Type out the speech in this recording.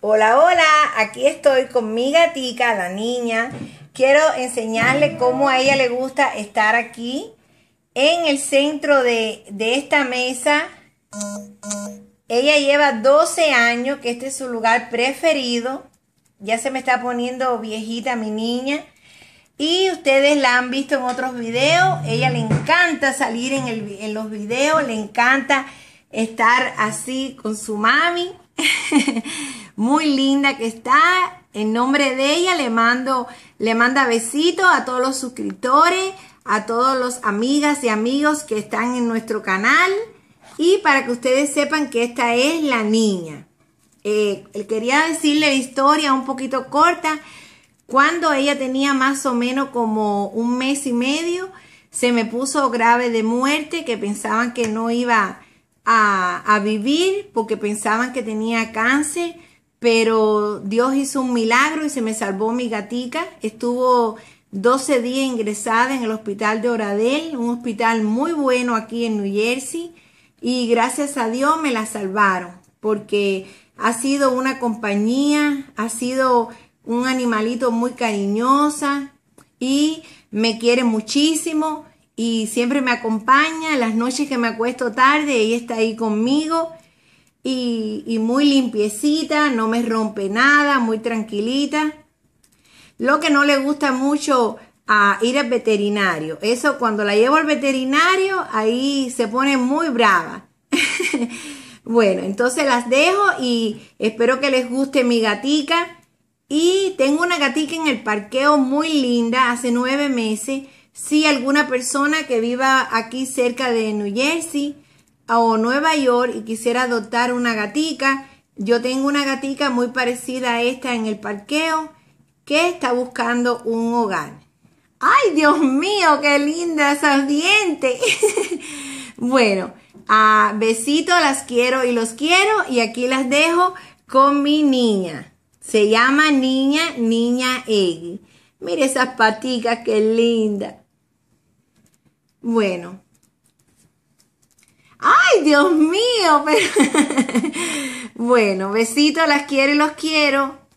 Hola, hola, aquí estoy con mi gatica, la niña. Quiero enseñarle cómo a ella le gusta estar aquí en el centro de, esta mesa. Ella lleva 12 años, que este es su lugar preferido. Ya se me está poniendo viejita mi niña. Y ustedes la han visto en otros videos. Ella le encanta salir en, en los videos, le encanta estar así con su mami. muy linda que está. En nombre de ella le mando, le manda besitos a todos los suscriptores, a todos los amigas y amigos que están en nuestro canal. Y para que ustedes sepan que esta es la niña. Eh, quería decirle historia un poquito corta. Cuando ella tenía más o menos como un mes y medio, se me puso grave de muerte, que pensaban que no iba a, vivir porque pensaban que tenía cáncer, pero Dios hizo un milagro y se me salvó mi gatica. Estuvo 12 días ingresada en el hospital de Oradell, un hospital muy bueno aquí en New Jersey, y gracias a Dios me la salvaron, porque ha sido una compañía, ha sido un animalito muy cariñosa y me quiere muchísimo y siempre me acompaña, las noches que me acuesto tarde, ella está ahí conmigo y, muy limpiecita, no me rompe nada, muy tranquilita. Lo que no le gusta mucho a ir al veterinario. Eso cuando la llevo al veterinario, ahí se pone muy brava. bueno, entonces las dejo y espero que les guste mi gatica. Y tengo una gatica en el parqueo muy linda, hace nueve meses. Si alguna persona que viva aquí cerca de New Jersey o Nueva York y quisiera adoptar una gatica, yo tengo una gatica muy parecida a esta en el parqueo que está buscando un hogar. ¡Ay, Dios mío! ¡Qué linda esas dientes! bueno, a besito, las quiero y los quiero. Y aquí las dejo con mi niña. Se llama Niña, Niña Eggy. Mire esas paticas, qué linda. Bueno. ¡Ay, Dios mío! bueno, besitos, las quiero y los quiero.